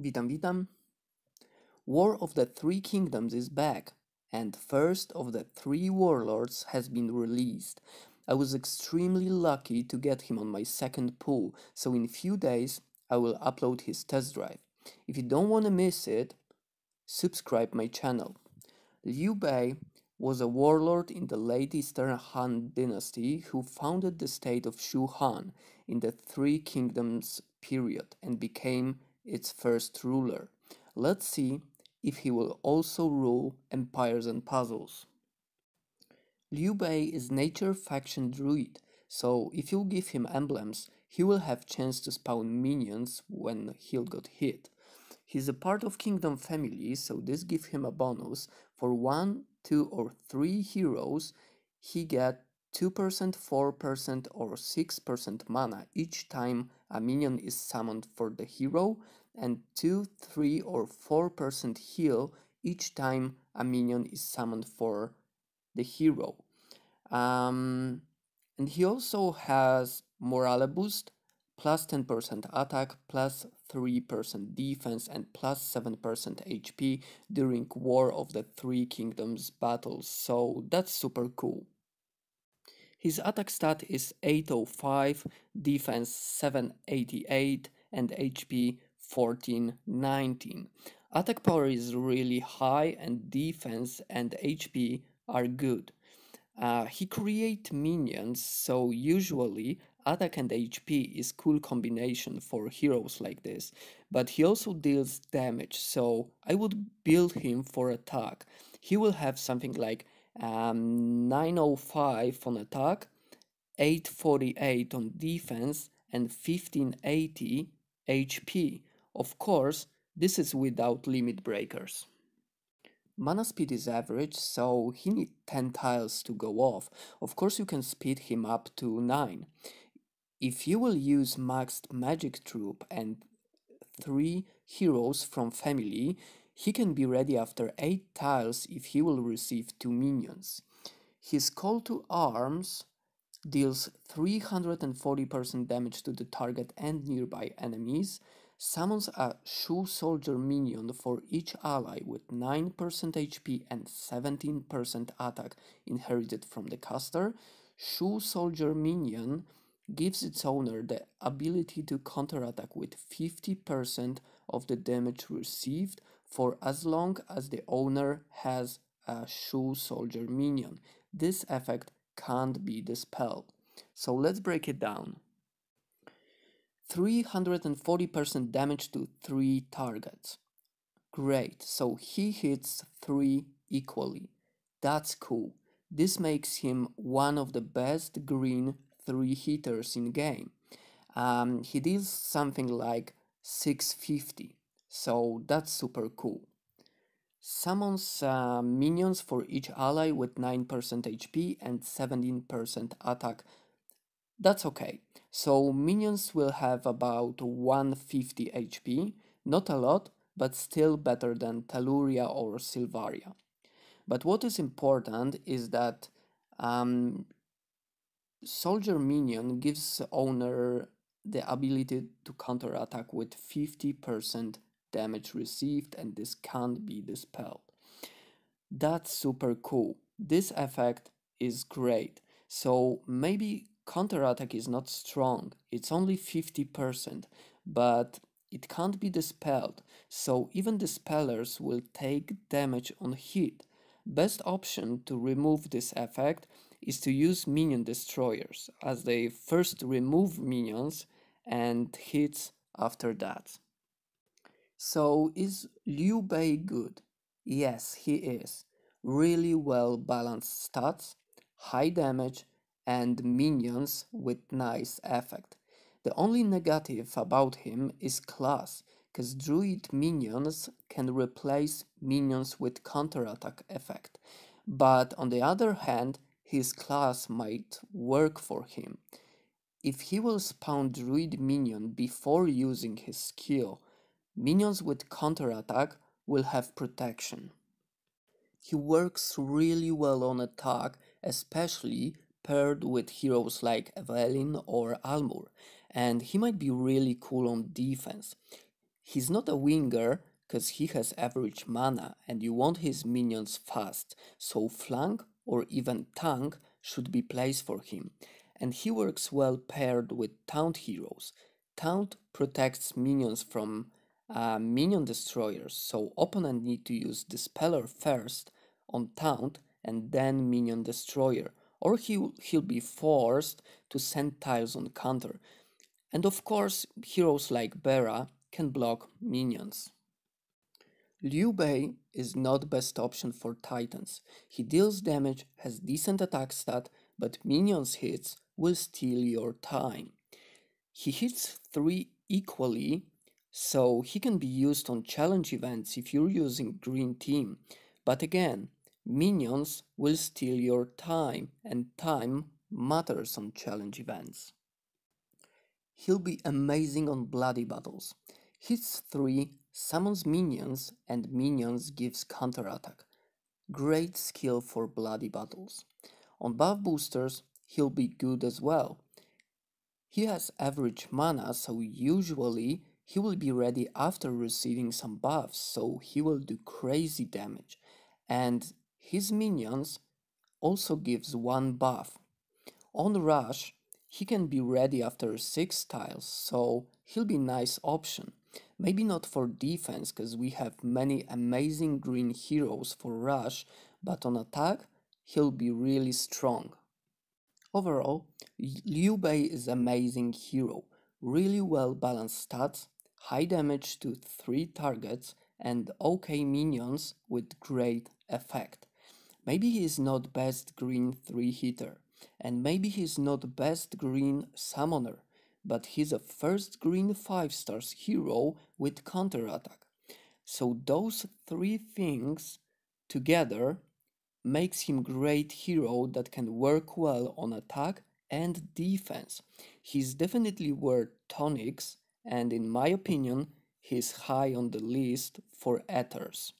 Witam, witam. War of the Three Kingdoms is back, and first of the three warlords has been released. I was extremely lucky to get him on my second pull, so in few days I will upload his test drive. If you don't want to miss it, subscribe my channel. Liu Bei was a warlord in the late Eastern Han dynasty who founded the state of Shu Han in the Three Kingdoms period and became its first ruler. Let's see if he will also rule empires and puzzles. Liu Bei is nature faction druid, so if you give him emblems, he will have chance to spawn minions when he'll got hit. He's a part of kingdom family, so this give him a bonus. For 1, 2 or 3 heroes, he get 2%, 4% or 6% mana each time a minion is summoned for the hero and 2, 3 or 4% heal each time a minion is summoned for the hero. Um, and he also has morale boost, plus 10% attack, plus 3% defense and plus 7% HP during War of the Three Kingdoms battles, so that's super cool. His attack stat is 805, defense 788, and HP 1419. Attack power is really high, and defense and HP are good. Uh, he create minions, so usually attack and HP is cool combination for heroes like this, but he also deals damage, so I would build him for attack. He will have something like um, 905 on attack, 848 on defense, and 1580 HP. Of course, this is without limit breakers. Mana speed is average, so he needs 10 tiles to go off. Of course, you can speed him up to 9. If you will use maxed magic troop and 3 heroes from family, he can be ready after 8 tiles if he will receive 2 minions. His call to arms deals 340% damage to the target and nearby enemies, summons a shoe soldier minion for each ally with 9% HP and 17% attack inherited from the caster, Shoe soldier minion gives its owner the ability to counterattack with 50% of the damage received for as long as the owner has a shoe soldier minion. This effect can't be dispelled. So let's break it down. 340% damage to 3 targets. Great, so he hits 3 equally. That's cool. This makes him one of the best green 3 hitters in game. Um, he deals something like 650. So that's super cool. Summons uh, minions for each ally with 9% HP and 17% attack. That's okay. So minions will have about 150 HP, not a lot, but still better than Taluria or Silvaria. But what is important is that um, Soldier Minion gives owner the ability to counterattack with 50% damage received and this can't be dispelled. That's super cool. This effect is great. So maybe counterattack is not strong, it's only 50%, but it can't be dispelled, so even dispellers will take damage on hit. Best option to remove this effect is to use minion destroyers, as they first remove minions and hits after that. So is Liu Bei good? Yes, he is. Really well balanced stats, high damage, and minions with nice effect. The only negative about him is class, cause druid minions can replace minions with counterattack effect. But on the other hand, his class might work for him. If he will spawn druid minion before using his skill, Minions with counterattack will have protection. He works really well on attack, especially paired with heroes like Evelyn or Almur, and he might be really cool on defense. He's not a winger, because he has average mana and you want his minions fast, so flank or even tank should be placed for him. And he works well paired with taunt heroes. Taunt protects minions from uh, minion destroyers, so opponent need to use Dispeller first on Taunt and then minion destroyer, or he, he'll be forced to send tiles on counter. And of course, heroes like Bera can block minions. Liu Bei is not best option for Titans. He deals damage, has decent attack stat, but minions hits will steal your time. He hits 3 equally so he can be used on challenge events if you're using green team. But again, minions will steal your time and time matters on challenge events. He'll be amazing on bloody battles. Hits 3 summons minions and minions gives counterattack. Great skill for bloody battles. On buff boosters, he'll be good as well. He has average mana, so usually he will be ready after receiving some buffs, so he will do crazy damage. And his minions also gives one buff. On rush, he can be ready after 6 tiles, so he'll be nice option. Maybe not for defense, cause we have many amazing green heroes for rush, but on attack, he'll be really strong. Overall, Liu Bei is amazing hero, really well balanced stats, high damage to 3 targets and OK minions with great effect. Maybe he is not best green 3 hitter, and maybe he is not best green summoner, but he's a first green 5 stars hero with counterattack. So those three things together makes him great hero that can work well on attack and defense. He's definitely worth tonics and in my opinion, he's high on the list for ethers.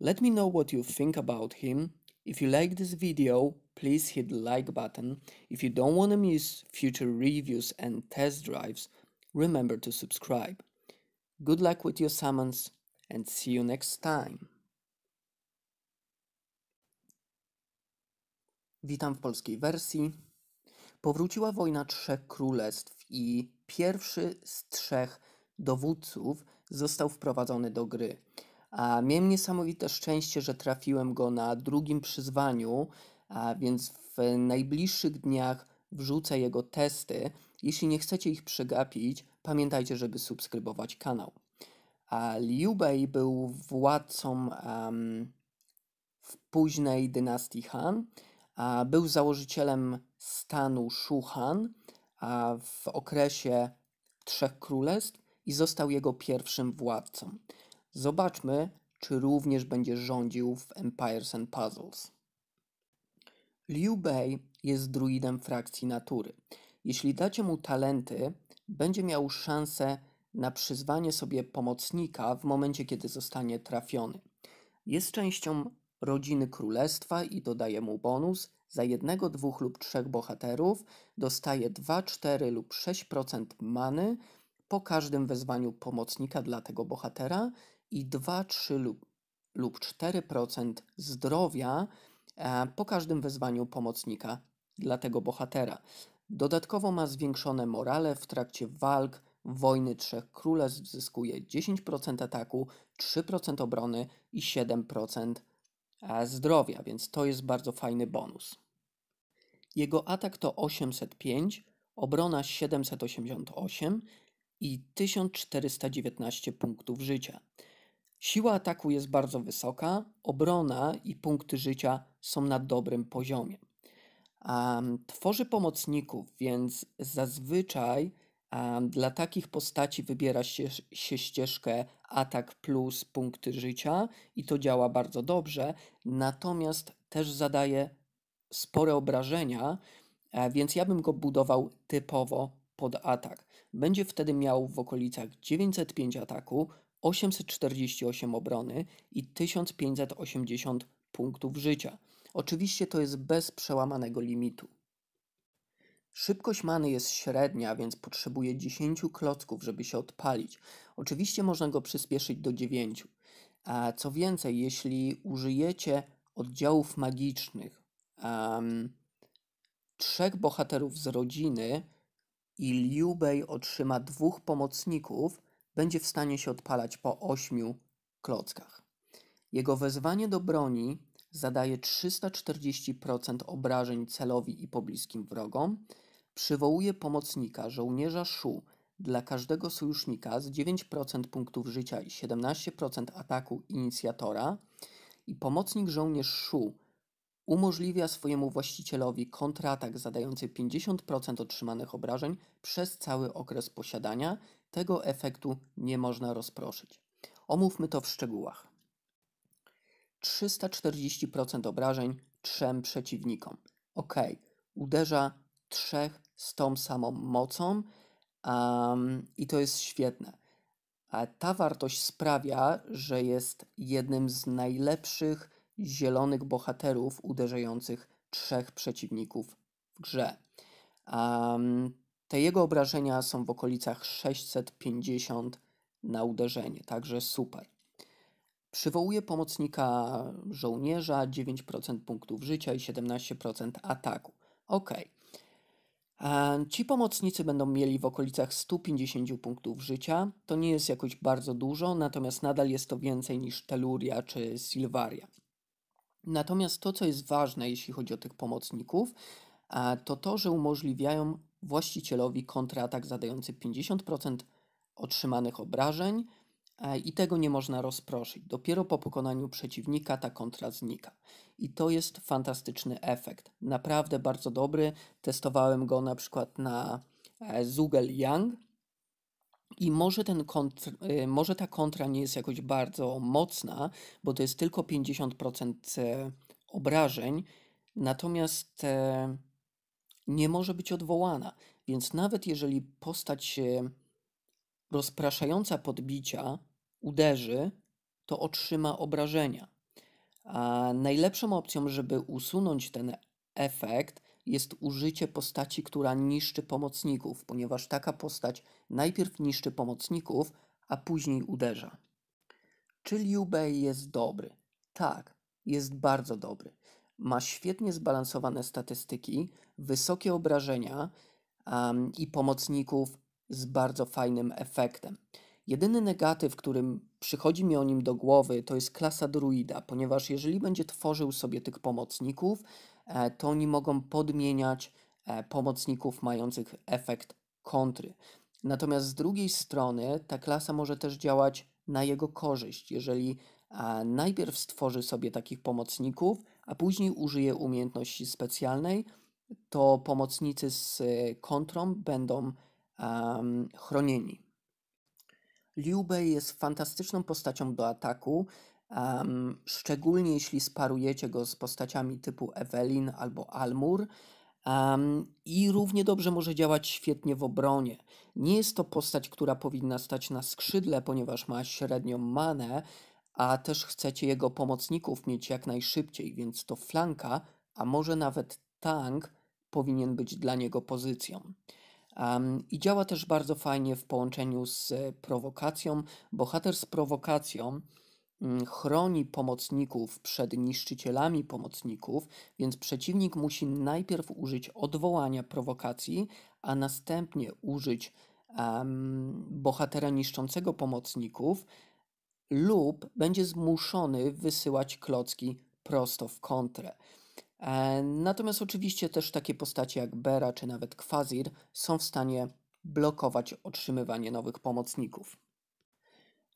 Let me know what you think about him. If you like this video, please hit the like button. If you don't want to miss future reviews and test drives, remember to subscribe. Good luck with your summons and see you next time. Witam w polskiej wersji. Powróciła wojna trzech królestw i pierwszy z trzech dowódców został wprowadzony do gry. A miałem niesamowite szczęście, że trafiłem go na drugim przyzwaniu, a więc w najbliższych dniach wrzucę jego testy. Jeśli nie chcecie ich przegapić, pamiętajcie, żeby subskrybować kanał. A Liu Bei był władcą um, w późnej dynastii Han, a był założycielem stanu Shu Han, w okresie Trzech Królestw i został jego pierwszym władcą. Zobaczmy, czy również będzie rządził w Empires and Puzzles. Liu Bei jest druidem frakcji natury. Jeśli dacie mu talenty, będzie miał szansę na przyzwanie sobie pomocnika w momencie, kiedy zostanie trafiony. Jest częścią rodziny królestwa i dodaje mu bonus, za jednego, dwóch lub trzech bohaterów dostaje 2, 4 lub 6% many po każdym wezwaniu pomocnika dla tego bohatera i 2, 3 lub, lub 4% zdrowia e, po każdym wezwaniu pomocnika dla tego bohatera. Dodatkowo ma zwiększone morale w trakcie walk, wojny trzech królestw, zyskuje 10% ataku, 3% obrony i 7% zdrowia, więc to jest bardzo fajny bonus. Jego atak to 805, obrona 788 i 1419 punktów życia. Siła ataku jest bardzo wysoka, obrona i punkty życia są na dobrym poziomie. Um, tworzy pomocników, więc zazwyczaj dla takich postaci wybiera się, się, ścieżkę atak plus punkty życia i to działa bardzo dobrze, natomiast też zadaje spore obrażenia, e, więc ja bym go budował typowo pod atak. Będzie wtedy miał w okolicach 905 ataku, 848 obrony i 1580 punktów życia. Oczywiście to jest bez przełamanego limitu. Szybkość many jest średnia, więc potrzebuje 10 klocków, żeby się odpalić. Oczywiście można go przyspieszyć do 9. A co więcej, jeśli użyjecie oddziałów magicznych um, trzech bohaterów z rodziny i Liu Bei otrzyma dwóch pomocników, będzie w stanie się odpalać po 8 klockach. Jego wezwanie do broni zadaje 340% obrażeń celowi i pobliskim wrogom, Przywołuje pomocnika żołnierza Shu dla każdego sojusznika z 9% punktów życia i 17% ataku inicjatora i pomocnik żołnierz Shu umożliwia swojemu właścicielowi kontratak zadający 50% otrzymanych obrażeń przez cały okres posiadania. Tego efektu nie można rozproszyć. Omówmy to w szczegółach. 340% obrażeń trzem przeciwnikom. Ok, uderza trzech z tą samą mocą um, i to jest świetne. A ta wartość sprawia, że jest jednym z najlepszych zielonych bohaterów uderzających trzech przeciwników w grze. Um, te jego obrażenia są w okolicach 650 na uderzenie, także super. Przywołuje pomocnika żołnierza, 9% punktów życia i 17% ataku. Ok, E, ci pomocnicy będą mieli w okolicach 150 punktów życia. To nie jest jakoś bardzo dużo, natomiast nadal jest to więcej niż Teluria czy Silvaria. Natomiast to, co jest ważne, jeśli chodzi o tych pomocników, e, to to, że umożliwiają właścicielowi kontratak zadający 50% otrzymanych obrażeń E, I tego nie można rozproszyć. Dopiero po pokonaniu przeciwnika ta kontra znika. I to jest fantastyczny efekt. Naprawdę bardzo dobry. Testowałem go na przykład na e, Zugel Yang. I może, ten kontr, y, może ta kontra nie jest jakoś bardzo mocna, bo to jest tylko 50% e, obrażeń, natomiast nie może być odwołana. Więc nawet jeżeli postać rozpraszająca podbicia uderzy, to otrzyma obrażenia. A najlepszą opcją, żeby usunąć ten efekt, jest użycie postaci, która niszczy pomocników, ponieważ taka postać najpierw niszczy pomocników, a później uderza. Czy Liu Bei jest dobry? Tak, jest bardzo dobry. Ma świetnie zbalansowane statystyki, wysokie obrażenia um, i pomocników z bardzo fajnym efektem. Jedyny negatyw, którym przychodzi mi o nim do głowy, to jest klasa druida, ponieważ jeżeli będzie tworzył sobie tych pomocników, e, to oni mogą podmieniać e, pomocników mających efekt kontry. Natomiast z drugiej strony ta klasa może też działać na jego korzyść, jeżeli e, najpierw stworzy sobie takich pomocników, a później użyje umiejętności specjalnej, to pomocnicy z kontrą będą um, chronieni. Liu Bei jest fantastyczną postacią do ataku, um, szczególnie jeśli sparujecie go z postaciami typu Evelyn albo Almur. Um, I równie dobrze może działać świetnie w obronie. Nie jest to postać, która powinna stać na skrzydle, ponieważ ma średnią manę, a też chcecie jego pomocników mieć jak najszybciej, więc to flanka, a może nawet tank powinien być dla niego pozycją. Um, I działa też bardzo fajnie w połączeniu z e, prowokacją. Bohater z prowokacją mm, chroni pomocników przed niszczycielami pomocników, więc przeciwnik musi najpierw użyć odwołania prowokacji, a następnie użyć um, bohatera niszczącego pomocników lub będzie zmuszony wysyłać klocki prosto w kontrę. E, natomiast oczywiście też takie postacie jak Bera czy nawet Kwazir są w stanie blokować otrzymywanie nowych pomocników.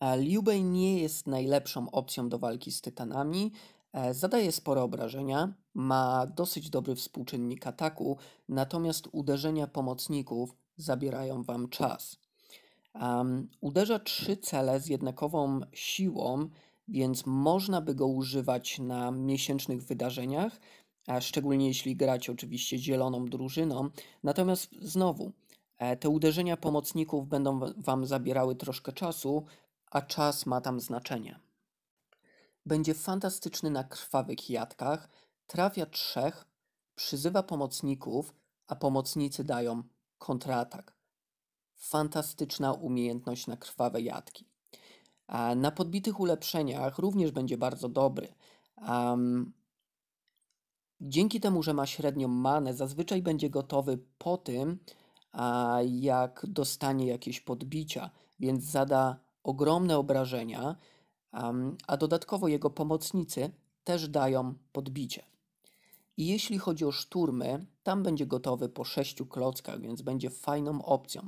E, Liu Bei nie jest najlepszą opcją do walki z tytanami. E, zadaje spore obrażenia, ma dosyć dobry współczynnik ataku, natomiast uderzenia pomocników zabierają wam czas. Um, uderza trzy cele z jednakową siłą, więc można by go używać na miesięcznych wydarzeniach, a szczególnie jeśli grać oczywiście zieloną drużyną. Natomiast znowu, e, te uderzenia pomocników będą Wam zabierały troszkę czasu, a czas ma tam znaczenie. Będzie fantastyczny na krwawych jadkach, trafia trzech, przyzywa pomocników, a pomocnicy dają kontratak. Fantastyczna umiejętność na krwawe jadki. A na podbitych ulepszeniach również będzie bardzo dobry. Um, Dzięki temu, że ma średnią manę, zazwyczaj będzie gotowy po tym, jak dostanie jakieś podbicia, więc zada ogromne obrażenia, a dodatkowo jego pomocnicy też dają podbicie. I jeśli chodzi o szturmy, tam będzie gotowy po sześciu klockach, więc będzie fajną opcją.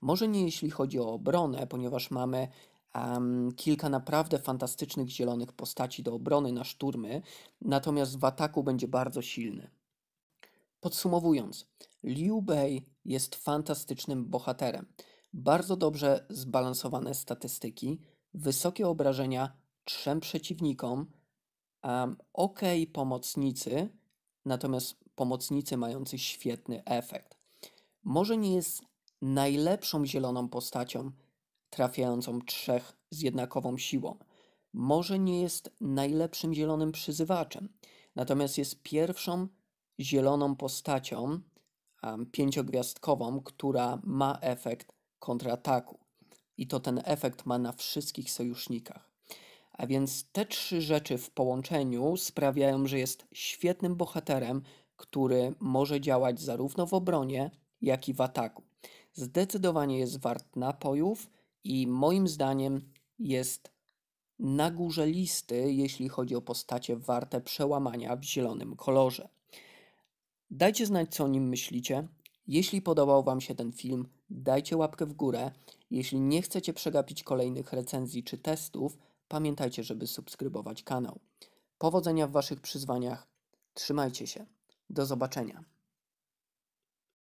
Może nie jeśli chodzi o obronę, ponieważ mamy um, kilka naprawdę fantastycznych zielonych postaci do obrony na szturmy, natomiast w ataku będzie bardzo silny. Podsumowując, Liu Bei jest fantastycznym bohaterem. Bardzo dobrze zbalansowane statystyki, wysokie obrażenia trzem przeciwnikom, um, ok pomocnicy, natomiast pomocnicy mający świetny efekt. Może nie jest najlepszą zieloną postacią, trafiającą trzech z jednakową siłą. Może nie jest najlepszym zielonym przyzywaczem, natomiast jest pierwszą zieloną postacią um, pięciogwiazdkową, która ma efekt kontrataku. I to ten efekt ma na wszystkich sojusznikach. A więc te trzy rzeczy w połączeniu sprawiają, że jest świetnym bohaterem, który może działać zarówno w obronie, jak i w ataku. Zdecydowanie jest wart napojów i moim zdaniem jest na górze listy, jeśli chodzi o postacie warte przełamania w zielonym kolorze. Dajcie znać, co o nim myślicie. Jeśli podobał Wam się ten film, dajcie łapkę w górę. Jeśli nie chcecie przegapić kolejnych recenzji czy testów, pamiętajcie, żeby subskrybować kanał. Powodzenia w Waszych przyzwaniach. Trzymajcie się. Do zobaczenia.